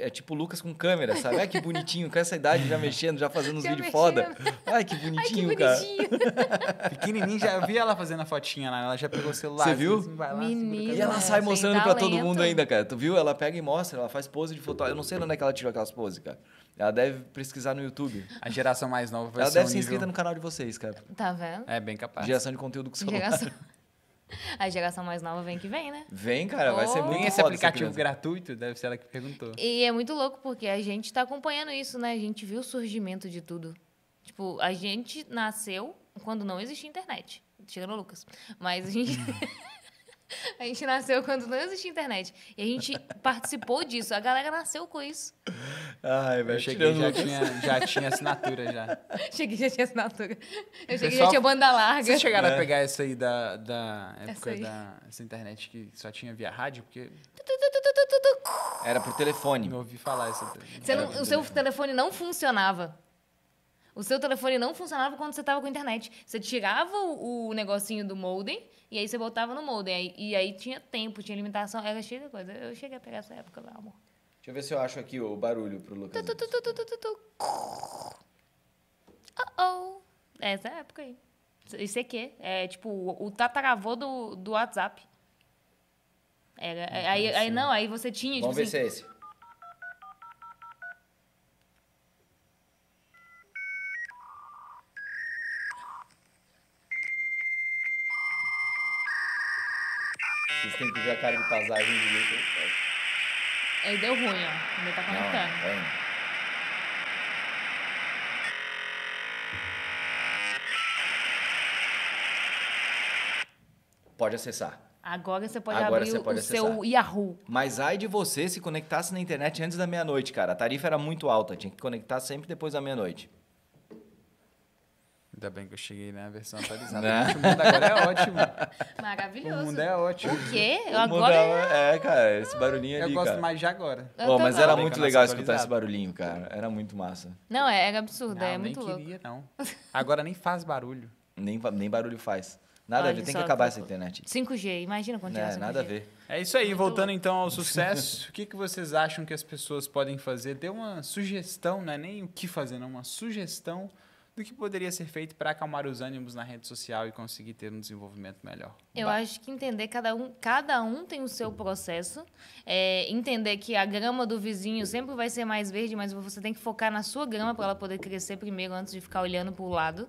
Speaker 3: É tipo o Lucas com câmera, sabe?
Speaker 1: Ai
Speaker 2: que bonitinho, com essa idade já mexendo, já fazendo uns vídeos foda. Ai que bonitinho, ai, que bonitinho. cara. Pequenininho, já vi ela fazendo a fotinha lá, ela já pegou o celular. Você viu? Assim, lá,
Speaker 1: Menina, e ela sai mostrando para todo mundo ainda,
Speaker 3: cara. Tu viu? Ela pega e mostra, ela faz pose de foto. Eu não sei onde é que ela tirou aquelas poses, cara. Ela deve pesquisar no YouTube. A geração mais nova vai Ela ser deve um ser inscrita nível... no canal de vocês, cara.
Speaker 1: Tá vendo?
Speaker 2: É bem capaz. Geração de conteúdo com celular. Geração...
Speaker 1: [LAUGHS] A geração mais nova vem que vem, né? Vem, cara, oh. vai ser oh. muito esse aplicativo
Speaker 2: gratuito, deve ser ela que perguntou.
Speaker 1: E é muito louco, porque a gente tá acompanhando isso, né? A gente viu o surgimento de tudo. Tipo, a gente nasceu quando não existia internet. Chega no Lucas. Mas a gente. [LAUGHS] a gente nasceu quando não existia internet. E a gente participou disso. A galera nasceu com isso.
Speaker 2: Ai, velho. Eu cheguei já tinha, já tinha assinatura já.
Speaker 1: [LAUGHS] cheguei já tinha assinatura. Eu cheguei Pessoal, já tinha banda larga. Vocês chegaram é. a pegar
Speaker 2: essa aí da, da época aí. da essa internet que só tinha via rádio? Porque. Era pro telefone. Não ouvi falar essa. Você não, o
Speaker 1: seu telefone não funcionava. O seu telefone não funcionava quando você estava com a internet. Você tirava o, o negocinho do modem e aí você voltava no modem. E aí, e aí tinha tempo, tinha limitação. Era cheia de coisa. Eu cheguei a pegar essa época, meu amor.
Speaker 3: Deixa eu ver se eu acho aqui o barulho pro Lucas. Tu,
Speaker 1: tu, tu, tu, tu, tu, Oh, oh. Essa é a época aí. Isso é que é tipo o tataravô do, do WhatsApp. Era, é, é, não aí, aí não, aí você tinha. Vamos tipo, ver assim, se é assim. esse.
Speaker 2: Vocês têm que ver a
Speaker 3: cara de paisagem de Lucas.
Speaker 1: Aí deu ruim, ó. O tá conectando. Não, bem.
Speaker 3: Pode acessar.
Speaker 1: Agora você pode Agora abrir você pode o acessar. seu Yahoo.
Speaker 3: Mas ai de você se conectasse na internet antes da meia-noite, cara. A tarifa era muito alta, tinha que conectar sempre depois da meia-noite. Ainda bem que eu cheguei na né? versão atualizada. Não. Né? O mundo agora é ótimo. Maravilhoso.
Speaker 1: O mundo é ótimo. O quê? agora é... É, é... cara, esse barulhinho eu ali, Eu gosto cara. mais de agora. Oh, mas era muito legal escutar esse
Speaker 3: barulhinho, cara. Era muito massa.
Speaker 1: Não, é, é absurdo, não, é muito louco. Não, nem não.
Speaker 2: Agora nem faz barulho.
Speaker 3: Nem, nem barulho faz. Nada Olha, a ver, tem que acabar tá essa internet.
Speaker 1: 5G, imagina quando é, né, 5G. Nada a
Speaker 3: ver.
Speaker 2: É isso aí, Muito voltando louco. então ao sucesso, [LAUGHS] o que, que vocês acham que as pessoas podem fazer? Dê uma sugestão, não é nem o que fazer, não, uma sugestão do que poderia ser feito para acalmar os ânimos na rede social e conseguir ter um desenvolvimento melhor?
Speaker 1: Eu acho que entender cada um, cada um tem o seu processo, é, entender que a grama do vizinho sempre vai ser mais verde, mas você tem que focar na sua grama para ela poder crescer primeiro antes de ficar olhando para o lado.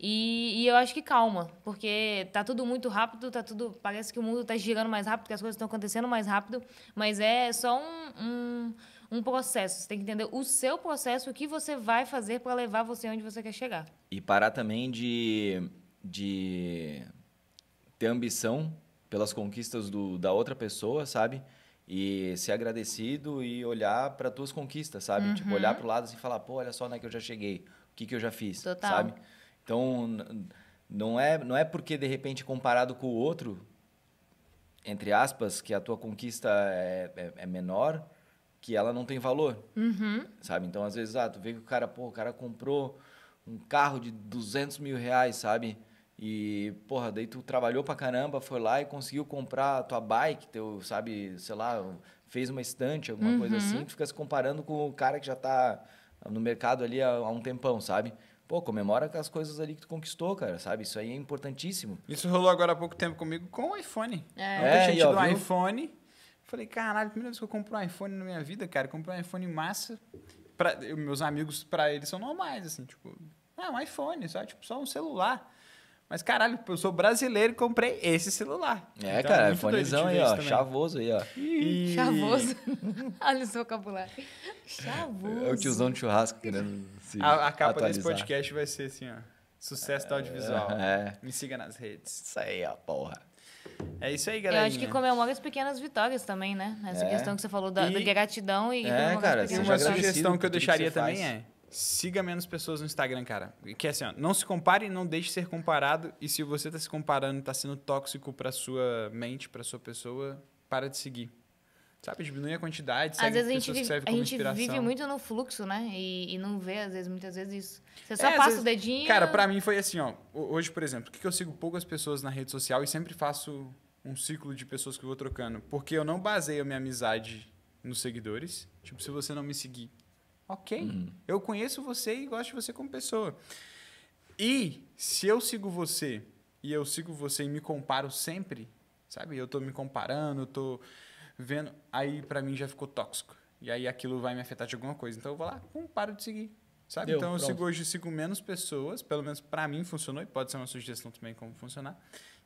Speaker 1: E, e, eu acho que calma, porque tá tudo muito rápido, tá tudo parece que o mundo está girando mais rápido, que as coisas estão acontecendo mais rápido, mas é só um, um um processo. Você tem que entender o seu processo, o que você vai fazer para levar você onde você quer chegar.
Speaker 3: E parar também de, de ter ambição pelas conquistas do, da outra pessoa, sabe? E ser agradecido e olhar para tuas conquistas, sabe? Uhum. Tipo, olhar para o lado assim e assim, falar, pô, olha só, é que eu já cheguei. O que, que eu já fiz, Total. sabe? Então, não é, não é porque, de repente, comparado com o outro, entre aspas, que a tua conquista é, é, é menor que ela não tem valor. Uhum. Sabe? Então, às vezes, ah, tu vê que o cara, pô, o cara comprou um carro de 200 mil reais, sabe? E, porra, daí tu trabalhou pra caramba, foi lá e conseguiu comprar a tua bike, teu, sabe, sei lá, fez uma estante, alguma uhum. coisa assim, tu fica se comparando com o cara que já tá no mercado ali há, há um tempão, sabe? Pô, comemora com as coisas ali que tu conquistou,
Speaker 2: cara, sabe? Isso aí é importantíssimo. Isso rolou agora há pouco tempo comigo com o iPhone.
Speaker 1: É, é, é do um
Speaker 2: iPhone Falei, caralho, primeira vez que eu compro um iPhone na minha vida, cara, comprei um iPhone massa. Pra, eu, meus amigos, para eles, são normais, assim, tipo, ah, um iPhone, só, tipo, só um celular. Mas caralho, eu sou brasileiro e comprei esse celular. É, então, cara, é iPhonezão aí, ó. Também.
Speaker 3: Chavoso aí, ó. E... Chavoso.
Speaker 1: [LAUGHS] Olha o seu vocabulário. Chavoso. É o tiozão
Speaker 3: de churrasco querendo se. A, a capa atualizar. desse podcast
Speaker 2: vai ser assim, ó. Sucesso é, do audiovisual. [LAUGHS] É. Me siga nas redes. Isso aí, ó, porra. É isso aí, galera. Eu acho que
Speaker 1: comemora as pequenas vitórias também, né? Essa é. questão que você falou da, e... da gratidão e é,
Speaker 2: cara, as Uma sugestão que eu deixaria que também faz. é siga menos pessoas no Instagram, cara. Que é assim, ó, não se compare, não deixe ser comparado. E se você está se comparando, está sendo tóxico para sua mente, para sua pessoa, para de seguir sabe, diminuir a quantidade, às vezes a gente, vive, a gente vive, muito
Speaker 1: no fluxo, né? E, e, não vê, às vezes, muitas vezes isso. Você é, só é, passa vezes, o dedinho. Cara, para
Speaker 2: mim foi assim, ó. Hoje, por exemplo, que eu sigo poucas pessoas na rede social e sempre faço um ciclo de pessoas que eu vou trocando. Porque eu não baseio a minha amizade nos seguidores. Tipo, se você não me seguir, ok. Uhum. Eu conheço você e gosto de você como pessoa. E se eu sigo você e eu sigo você e me comparo sempre, sabe? Eu tô me comparando, eu tô vendo, aí para mim já ficou tóxico. E aí aquilo vai me afetar de alguma coisa. Então eu vou lá, pum, paro de seguir.
Speaker 1: Sabe? Deu, então eu sigo
Speaker 2: hoje, sigo menos pessoas, pelo menos para mim funcionou, e pode ser uma sugestão também como funcionar,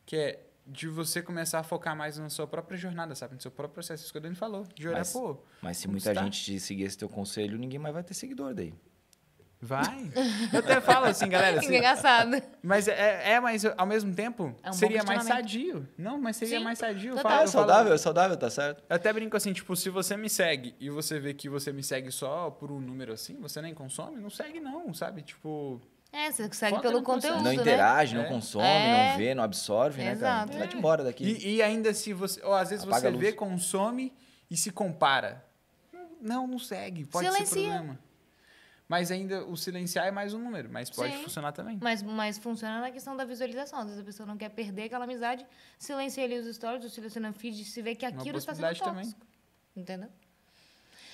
Speaker 2: que é de você começar a focar mais na sua própria jornada, sabe? No seu próprio processo, isso que o Dani falou, de olhar, mas, pô...
Speaker 3: Mas se muita está? gente te seguir esse teu conselho, ninguém mais
Speaker 2: vai ter seguidor daí. Vai. Eu até falo assim, galera. [LAUGHS] Assim, Engraçado. Mas é, é, é mas ao mesmo tempo, é um seria mais sadio. Não, mas seria Sim. mais sadio. Falo, é saudável, falo, é saudável, tá certo? Eu até brinco assim, tipo, se você me segue e você vê que você me segue só por um número assim, você nem consome, não segue não, sabe? Tipo...
Speaker 1: É, você segue pelo não conteúdo, Não né? interage, não é. consome, não é. vê, não absorve, né, cara? Exato. Vai de embora
Speaker 2: daqui. E, e, ainda se você... Ou às vezes Apaga você vê, consome e se compara.
Speaker 1: Não, não segue. Pode Silencia. ser problema.
Speaker 2: Mas ainda o silenciar é mais um número, mas pode Sim, funcionar também.
Speaker 1: Mas, mas funciona na questão da visualização. Às vezes a pessoa não quer perder aquela amizade, silencia ali os stories, silencia no feed, se vê que aquilo está sendo tóxico. Também. Entendeu?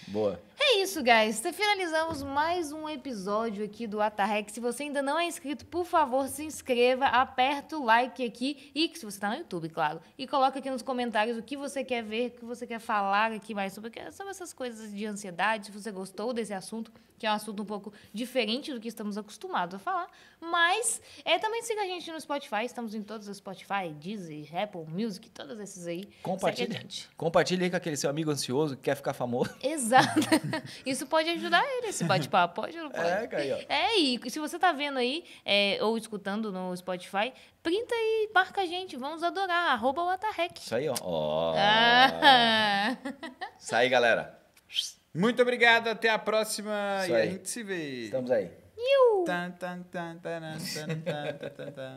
Speaker 1: Boa. É isso, guys. Tá, finalizamos mais um episódio aqui do Atarrec. Se você ainda não é inscrito, por favor, se inscreva, aperta o like aqui e se você está no YouTube, claro, e coloca aqui nos comentários o que você quer ver, o que você quer falar aqui mais sobre, é sobre essas coisas de ansiedade, se você gostou desse assunto, que é um assunto um pouco diferente do que estamos acostumados a falar. Mas é, também siga a gente no Spotify. Estamos em todos os Spotify, Deezer, Apple Music, todas esses aí. Compartilha.
Speaker 3: Compartilha aí com aquele seu amigo ansioso que quer ficar famoso.
Speaker 1: [LAUGHS] Exato. [LAUGHS] Isso pode ajudar ele, esse bate-papo. Pode ou não pode? É, É, e se você tá vendo aí, é, ou escutando no Spotify, printa e marca a gente. Vamos adorar. Arroba o Atarrec. Isso aí, ó. Oh. Ah.
Speaker 2: Isso aí, galera. Muito obrigado. Até a próxima. Isso e aí. a gente se vê. Estamos aí. Pew! Dun, dun, dun,